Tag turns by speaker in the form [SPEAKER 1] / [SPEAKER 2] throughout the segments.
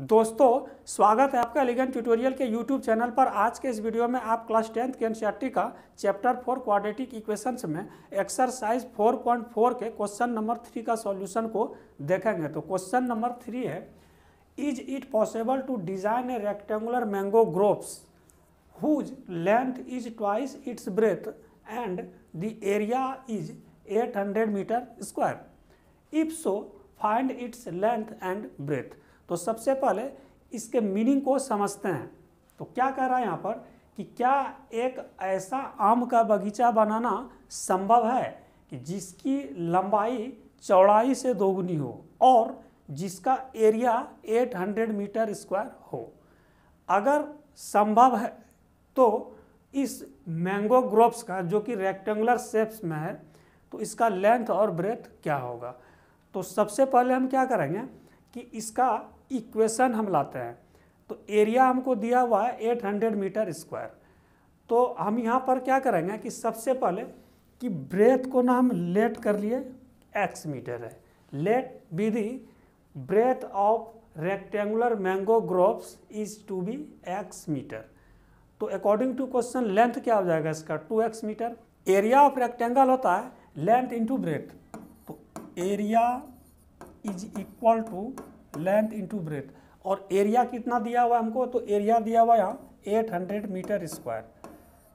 [SPEAKER 1] दोस्तों स्वागत है आपका एलिगेंट ट्यूटोरियल के यूट्यूब चैनल पर आज के इस वीडियो में आप क्लास टेंथ के एनसीईआरटी का चैप्टर फोर क्वाड्रेटिक इक्वेशंस में एक्सरसाइज 4.4 के क्वेश्चन नंबर थ्री का सॉल्यूशन को देखेंगे तो क्वेश्चन नंबर थ्री है is it possible to design a rectangular mango groves whose length is twice its breadth and the area is eight metre square if so find its length and breath तो सबसे पहले इसके meaning को समझते हैं तो क्या कह रहा है यहाँ पर कि क्या एक ऐसा आम का बगीचा बनाना संभव है कि जिसकी लंबाई चौड़ाई से दोगुनी हो और जिसका एरिया 800 मीटर स्क्वायर हो अगर संभव है तो इस मैंगो ग्रोप्स का जो कि रेक्टेंगुलर शेप्स में है तो इसका लेंथ और ब्रेथ क्या होगा तो सबसे पहले हम क्या करेंगे कि इसका इक्वेशन हम लाते हैं तो एरिया हमको दिया हुआ है 800 मीटर स्क्वायर तो हम यहाँ पर क्या करेंगे कि सबसे पहले कि ब्रेथ को ना हम लेट कर लिए एक्स मीटर है लेट विधि breadth of rectangular mango groves is to be x metre तो अकॉर्डिंग टू क्वेश्चन लेंथ क्या हो जाएगा इसका two x metre area of rectangle होता है लेंथ इंटू ब्रेथ तो area is equal to length into breadth और एरिया कितना दिया हुआ है हमको तो एरिया दिया हुआ यहाँ एट हंड्रेड मीटर स्क्वायर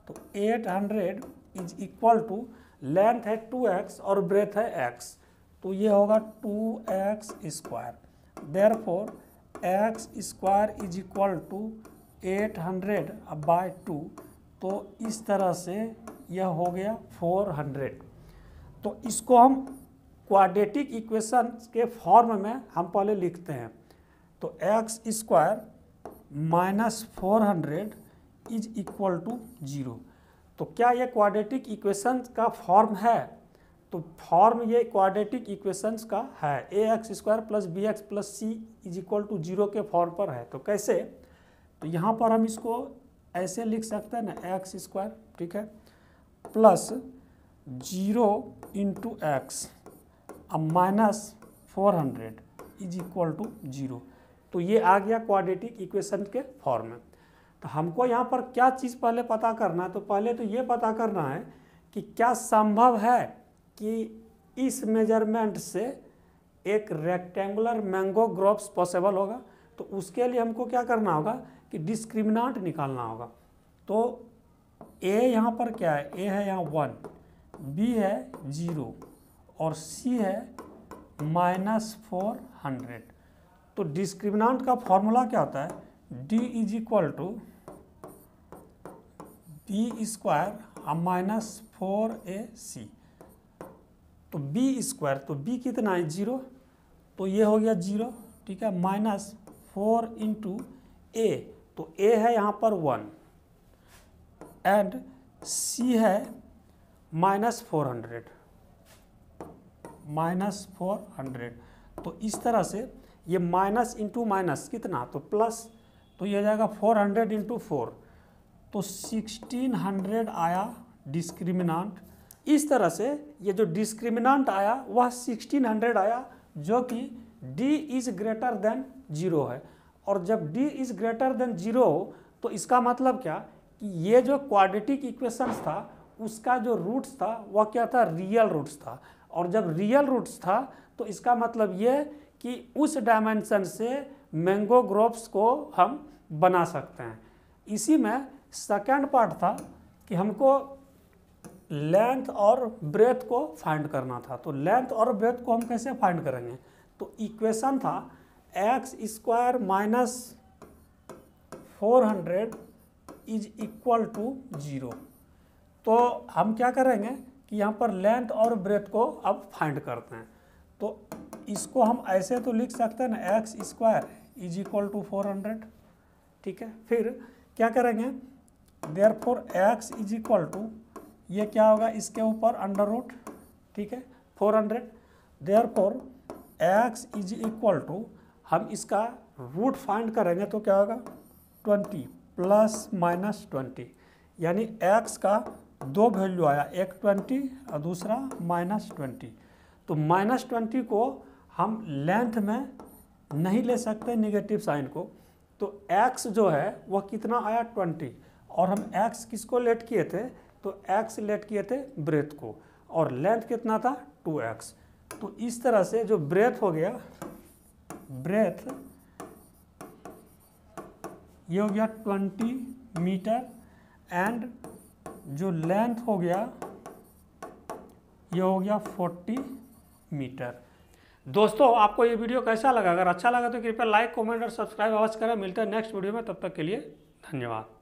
[SPEAKER 1] तो eight hundred is equal to length है टू एक्स और ब्रेथ है एक्स तो ये होगा two x square therefore x square is equal to eight hundred by two तो इस तरह से यह हो गया फोर हंड्रेड तो इसको हम क्वाड्रेटिक इक्वेशन के फॉर्म में हम पहले लिखते हैं तो x square minus four hundred is equal to zero तो क्या ये क्वाड्रेटिक इक्वेशन का फॉर्म है तो फॉर्म ये क्वाड्रेटिक इक्वेशंस का है a x square plus b x plus c is equal to zero के फॉर्म पर है तो कैसे तो यहाँ पर हम इसको ऐसे लिख सकते हैं ना एक्स स्क्वायर ठीक है प्लस जीरो इंटू एक्स अब minus four hundred is equal to zero तो ये आ गया क्वाड्रेटिक इक्वेशन के फॉर्म में तो हमको यहाँ पर क्या चीज़ पहले पता करना है तो पहले तो ये पता करना है कि क्या संभव है कि इस मेजरमेंट से एक रेक्टेंगुलर मैंगो ग्रोप्स पॉसिबल होगा तो उसके लिए हमको क्या करना होगा कि डिस्क्रिमिनाट निकालना होगा तो ए यहाँ पर क्या है ए है यहाँ वन बी है जीरो और सी है माइनस फोर हंड्रेड तो डिस्क्रिमिनांट का फॉर्मूला क्या होता है D is equal to b square minus four a c तो बी स्क्वायर तो बी कितना है जीरो तो ये हो गया जीरो ठीक है माइनस फोर इंटू ए तो ए है यहाँ पर वन एंड सी है minus four hundred minus four hundred तो इस तरह से ये माइनस इंटू माइनस कितना तो प्लस तो ये जाएगा फोर हंड्रेड इंटू फोर तो सिक्सटीन हंड्रेड आया डिस्क्रिमिनाट इस तरह से ये जो डिस्क्रिमिनाट आया वह सिक्सटीन हंड्रेड आया जो कि d is greater than zero है और जब d is greater than zero हो तो इसका मतलब क्या कि ये जो क्वाड्रेटिक इक्वेशंस था उसका जो रूट्स था वह क्या था रियल रूट्स था और जब रियल रूट्स था तो इसका मतलब ये कि उस डायमेंशन से मैंगो ग्रोप्स को हम बना सकते हैं इसी में सेकेंड पार्ट था कि हमको लेंथ और ब्रेथ को फाइंड करना था तो लेंथ और ब्रेथ को हम कैसे फाइंड करेंगे तो इक्वेशन था x square minus four hundred is equal to zero तो हम क्या करेंगे कि यहाँ पर लेंथ और ब्रेथ को अब फाइंड करते हैं तो इसको हम ऐसे तो लिख सकते हैं ना x square is equal to four hundred ठीक है फिर क्या करेंगे therefore x is equal to ये क्या होगा इसके ऊपर अंडर रूट ठीक है four hundred therefore x is equal to हम इसका रूट फाइंड करेंगे तो क्या होगा ट्वेंटी प्लस माइनस ट्वेंटी यानी एक्स का अब दो वैल्यू आया एक ट्वेंटी और दूसरा माइनस ट्वेंटी तो माइनस ट्वेंटी को हम लेंथ में नहीं ले सकते निगेटिव साइन को तो एक्स जो है वह कितना आया ट्वेंटी और हम एक्स किसको लेट किए थे तो एक्स लेट किए थे ब्रेथ को और लेंथ कितना था टू एक्स तो इस तरह से जो ब्रेथ हो गया ब्रेथ ये हो गया ट्वेंटी मीटर एंड जो लेंथ हो गया ये हो गया 40 मीटर दोस्तों आपको ये वीडियो कैसा लगा अगर अच्छा लगा तो कृपया लाइक कमेंट और सब्सक्राइब अवश्य करें मिलते हैं नेक्स्ट वीडियो में तब तक के लिए धन्यवाद